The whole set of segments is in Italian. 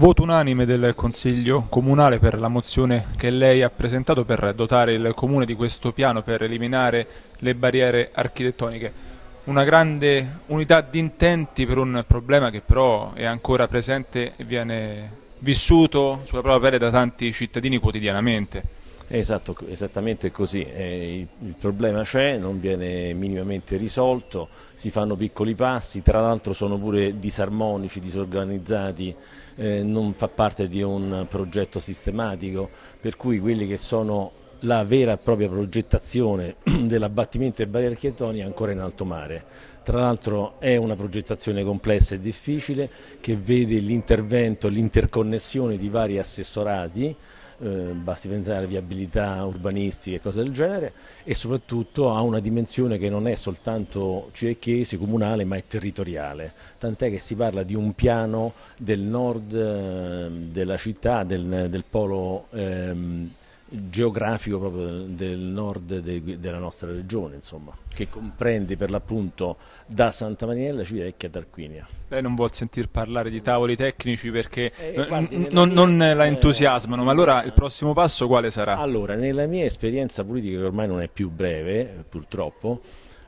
Voto unanime del Consiglio Comunale per la mozione che lei ha presentato per dotare il Comune di questo piano per eliminare le barriere architettoniche. Una grande unità di intenti per un problema che però è ancora presente e viene vissuto sulla propria pelle da tanti cittadini quotidianamente. Esatto, esattamente così. Eh, il, il, problema c'è, non viene minimamente risolto, si fanno piccoli passi, tra l'altro sono pure disarmonici, disorganizzati, eh, non fa parte di un progetto sistematico, per cui quelli che sono la vera e propria progettazione dell'abbattimento delle barriere architettoniche è ancora in alto mare. Tra l'altro è una progettazione complessa e difficile che vede l'intervento, l'interconnessione di vari assessorati eh, basti pensare a viabilità urbanistica e cose del genere, e soprattutto ha una dimensione che non è soltanto cirecchese, cioè comunale, ma è territoriale, tant'è che si parla di un piano del nord eh, della città, del, del polo... Ehm, geografico proprio del nord de, della nostra regione, insomma, che comprende per l'appunto da Santa Marinella, Civitavecchia ad Tarquinia. Lei non vuol sentir parlare di tavoli tecnici perché eh, guardi, non, mia... non, la entusiasmano, eh, ma allora il prossimo passo quale sarà? Allora, nella mia esperienza politica, che ormai non è più breve, purtroppo,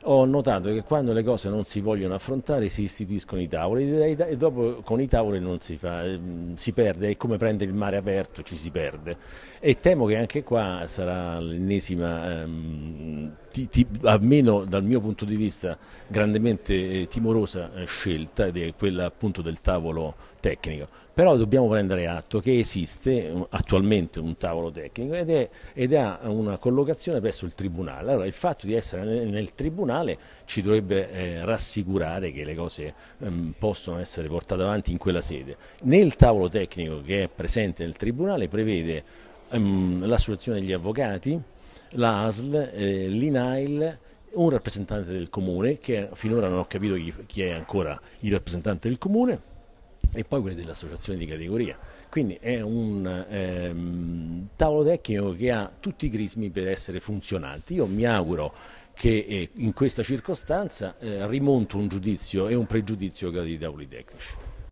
ho notato che quando le cose non si vogliono affrontare si istituiscono i tavoli e dopo con i tavoli non si fa, ehm, si perde, è come prendere il mare aperto, ci si perde. E temo che anche qua sarà l'ennesima... Ehm, ti, ti, almeno dal mio punto di vista grandemente eh, timorosa eh, scelta ed è quella appunto del tavolo tecnico, però dobbiamo prendere atto che esiste attualmente un tavolo tecnico ed, è, ed ha una collocazione presso il Tribunale, allora il fatto di essere nel, nel Tribunale ci dovrebbe eh, rassicurare che le cose ehm, possono essere portate avanti in quella sede. Nel tavolo tecnico che è presente nel Tribunale prevede ehm, l'associazione degli avvocati, la ASL, eh, l'INAIL, un rappresentante del comune, che finora non ho capito chi è ancora il rappresentante del comune, e poi quelli dell'associazione di categoria. Quindi è un ehm, tavolo tecnico che ha tutti i crismi per essere funzionanti. Io mi auguro che eh, in questa circostanza eh, rimonto un giudizio e un pregiudizio che ha dei tavoli tecnici.